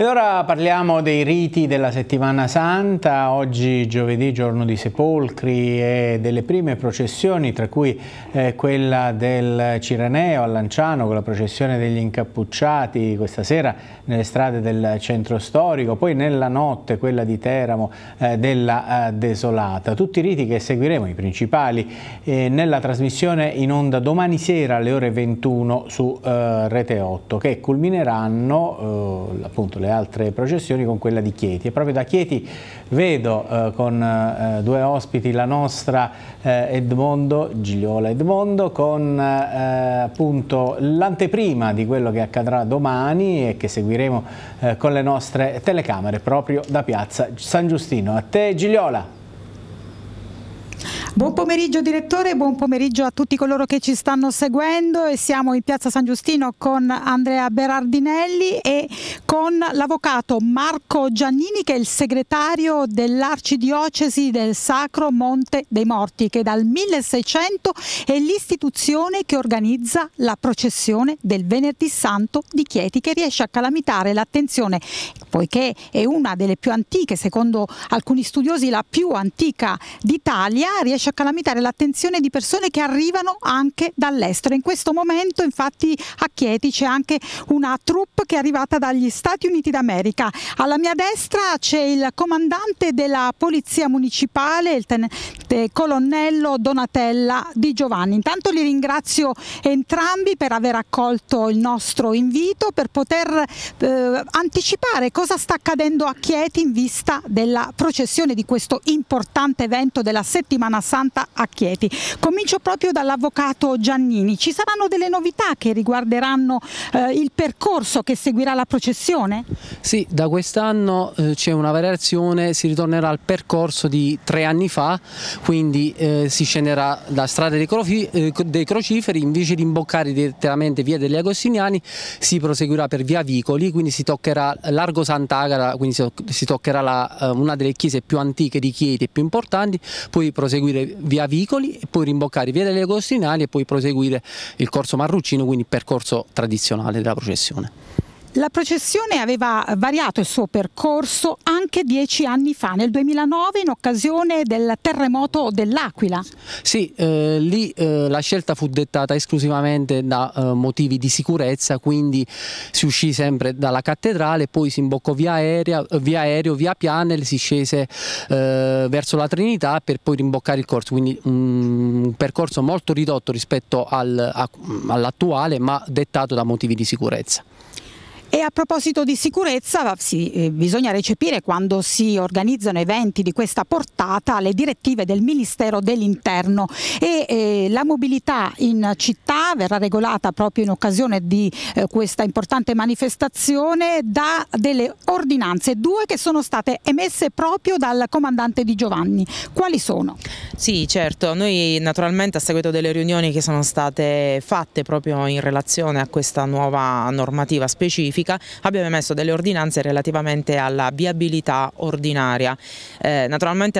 Ed ora parliamo dei riti della settimana santa, oggi giovedì giorno di sepolcri e delle prime processioni tra cui eh, quella del Cireneo a Lanciano con la processione degli incappucciati questa sera nelle strade del centro storico, poi nella notte quella di Teramo eh, della eh, Desolata. Tutti i riti che seguiremo, i principali, eh, nella trasmissione in onda domani sera alle ore 21 su eh, Rete 8 che culmineranno eh, appunto le le altre processioni con quella di Chieti e proprio da Chieti vedo eh, con eh, due ospiti la nostra eh, Edmondo, Gigliola Edmondo con eh, appunto l'anteprima di quello che accadrà domani e che seguiremo eh, con le nostre telecamere proprio da piazza San Giustino. A te Gigliola! Buon pomeriggio direttore, buon pomeriggio a tutti coloro che ci stanno seguendo e siamo in Piazza San Giustino con Andrea Berardinelli e con l'avvocato Marco Giannini che è il segretario dell'Arcidiocesi del Sacro Monte dei Morti che dal 1600 è l'istituzione che organizza la processione del Venerdì Santo di Chieti che riesce a calamitare l'attenzione poiché è una delle più antiche, secondo alcuni studiosi la più antica d'Italia, riesce a calamitare l'attenzione di persone che arrivano anche dall'estero. In questo momento infatti a Chieti c'è anche una troupe che è arrivata dagli Stati Uniti d'America. Alla mia destra c'è il comandante della Polizia Municipale, il tenente colonnello Donatella Di Giovanni. Intanto li ringrazio entrambi per aver accolto il nostro invito, per poter eh, anticipare cosa sta accadendo a Chieti in vista della processione di questo importante evento della settimana santa 60 a Chieti. Comincio proprio dall'avvocato Giannini. Ci saranno delle novità che riguarderanno eh, il percorso che seguirà la processione? Sì, da quest'anno eh, c'è una variazione, si ritornerà al percorso di tre anni fa, quindi eh, si scenderà da strada dei, eh, dei, crociferi, invece di imboccare direttamente via degli Agostiniani si proseguirà per via Vicoli, quindi si toccherà Largo Sant'Agara, quindi si toccherà la, eh, una delle chiese più antiche di Chieti e più importanti, poi proseguire proseguire via Vicoli e poi rimboccare via delle Agostinali e poi proseguire il corso Marruccino, quindi il percorso tradizionale della processione. La processione aveva variato il suo percorso anche dieci anni fa, nel 2009, in occasione del terremoto dell'Aquila. Sì, eh, lì eh, la scelta fu dettata esclusivamente da eh, motivi di sicurezza, quindi si uscì sempre dalla cattedrale, poi si imboccò via, aerea, via aereo, via Pianel, si scese eh, verso la Trinità per poi rimboccare il corso, quindi mm, un percorso molto ridotto rispetto al, all'attuale, ma dettato da motivi di sicurezza. E a proposito di sicurezza, sì, eh, bisogna recepire quando si organizzano eventi di questa portata le direttive del Ministero dell'Interno e eh, la mobilità in città verrà regolata proprio in occasione di eh, questa importante manifestazione da delle ordinanze, due che sono state emesse proprio dal comandante Di Giovanni. Quali sono? Sì, certo, noi naturalmente a seguito delle riunioni che sono state fatte proprio in relazione a questa nuova normativa specifica bonifica abbiamo emesso delle ordinanze relativamente alla viabilità ordinaria. Eh, naturalmente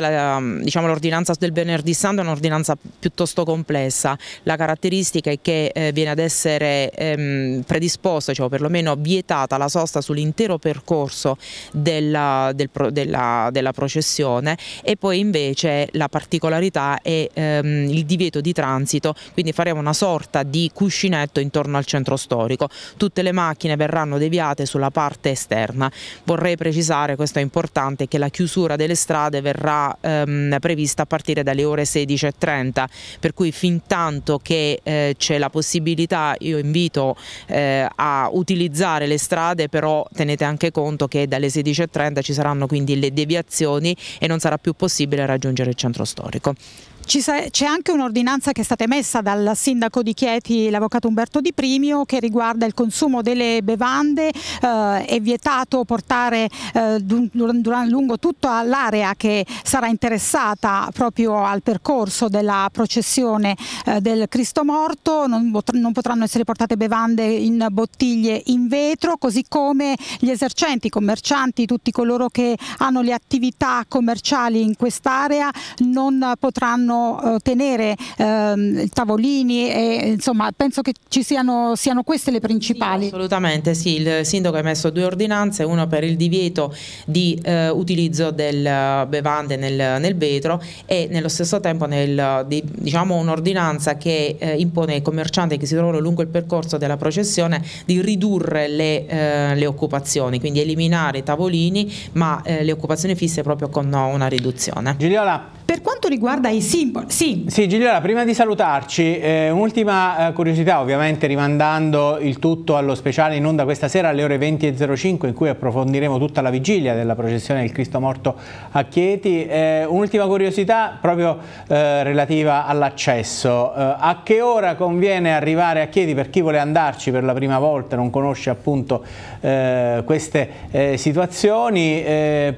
diciamo, l'ordinanza diciamo, del venerdì santo è un'ordinanza piuttosto complessa, la caratteristica è che eh, viene ad essere ehm, predisposta, cioè, o perlomeno vietata la sosta sull'intero percorso della, del, della, della, processione e poi invece la particolarità è ehm, il divieto di transito, quindi faremo una sorta di cuscinetto intorno al centro storico. Tutte le macchine verranno deviate sulla parte esterna. Vorrei precisare, questo è importante, che la chiusura delle strade verrà ehm, prevista a partire dalle ore 16.30, per cui fin tanto che eh, c'è la possibilità io invito eh, a utilizzare le strade, però tenete anche conto che dalle 16.30 ci saranno quindi le deviazioni e non sarà più possibile raggiungere il centro storico. C'è anche un'ordinanza che è stata emessa dal sindaco di Chieti, l'avvocato Umberto Di Primio, che riguarda il consumo delle bevande. Eh, è vietato portare eh, lungo tutta l'area che sarà interessata proprio al percorso della processione eh, del Cristo Morto. Non, non, potranno essere portate bevande in bottiglie in vetro, così come gli esercenti, i commercianti, tutti coloro che hanno le attività commerciali in quest'area non potranno eh, tenere eh, tavolini e insomma penso che ci siano, siano queste le principali. Sì, assolutamente sì, il sindaco ha emesso due ordinanze, una per il divieto di eh, utilizzo del eh, bevande nel, nel, vetro e nello stesso tempo nel, di, diciamo un'ordinanza che eh, impone ai commercianti che si trovano lungo il percorso della processione di ridurre le, eh, le occupazioni, quindi eliminare i tavolini ma le occupazioni fisse proprio con una riduzione. Giuliola. Per quanto riguarda i sintomi simbolo. Sì. sì, Gigliola, prima di salutarci, eh, un'ultima eh, curiosità, ovviamente rimandando il tutto allo speciale in onda questa sera alle ore 20.05 in cui approfondiremo tutta la vigilia della processione del Cristo morto a Chieti. Eh, un'ultima curiosità proprio eh, relativa all'accesso. Eh, a che ora conviene arrivare a Chieti per chi vuole andarci per la prima volta, non conosce appunto eh, queste situazioni,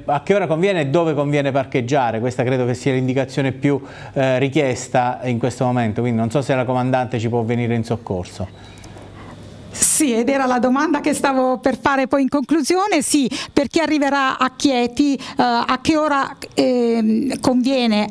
a che ora conviene e dove conviene parcheggiare? Questa credo che sia l'indicazione più eh, richiesta in questo momento, quindi non so se la comandante ci può venire in soccorso. Sì, ed era la domanda che stavo per fare poi in conclusione, sì, per chi arriverà a Chieti, eh, a che ora eh, conviene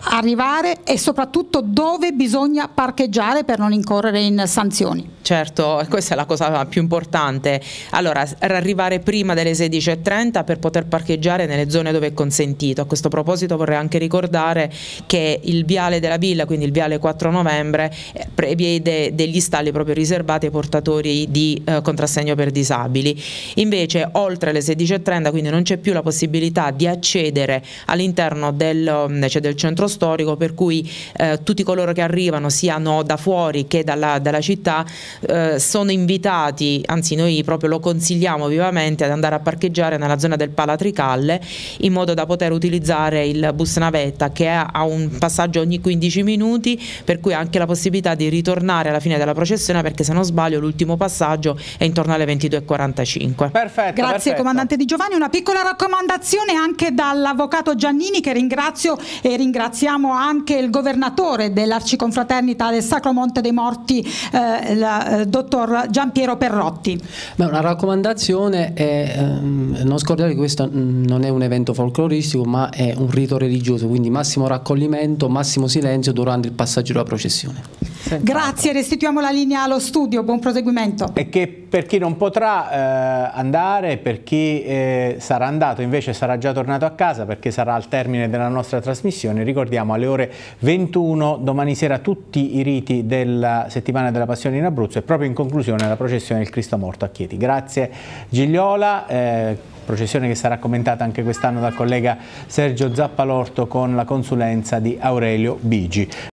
arrivare e soprattutto dove bisogna parcheggiare per non incorrere in sanzioni. Certo, questa è la cosa più importante. Allora, arrivare prima delle 16.30 per poter parcheggiare nelle zone dove è consentito. A questo proposito vorrei anche ricordare che il viale della Villa, quindi il viale 4 novembre, eh, prevede degli stalli proprio riservati ai portatori di eh, contrassegno per disabili. Invece, oltre le 16.30, quindi non c'è più la possibilità di accedere all'interno del, mm, cioè del centro storico storico per cui eh, tutti coloro che arrivano siano da fuori che dalla, dalla città eh, sono invitati, anzi noi proprio lo consigliamo vivamente ad andare a parcheggiare nella zona del Palatricalle in modo da poter utilizzare il bus navetta che ha un passaggio ogni 15 minuti per cui anche la possibilità di ritornare alla fine della processione perché se non sbaglio l'ultimo passaggio è intorno alle 22.45. Perfetto. Grazie perfetto. comandante Di Giovanni, una piccola raccomandazione anche dall'avvocato Giannini che ringrazio e ringrazio ringraziamo anche il governatore dell'Arciconfraternita del Sacro Monte dei Morti, eh, il eh, dottor Giampiero Perrotti. Beh, una raccomandazione è ehm, non scordare che questo mm, non è un evento folcloristico ma è un rito religioso, quindi massimo raccoglimento, massimo silenzio durante il passaggio della processione. Grazie, restituiamo la linea allo studio, buon proseguimento. E che per chi non potrà eh, andare, per chi eh, sarà andato invece sarà già tornato a casa perché sarà al termine della nostra trasmissione, ricordiamo alle ore 21 domani sera tutti i riti della settimana della passione in Abruzzo e proprio in conclusione la processione del Cristo morto a Chieti. Grazie Gigliola. Eh, processione che sarà commentata anche quest'anno dal collega Sergio Zappalorto con la consulenza di Aurelio Bigi.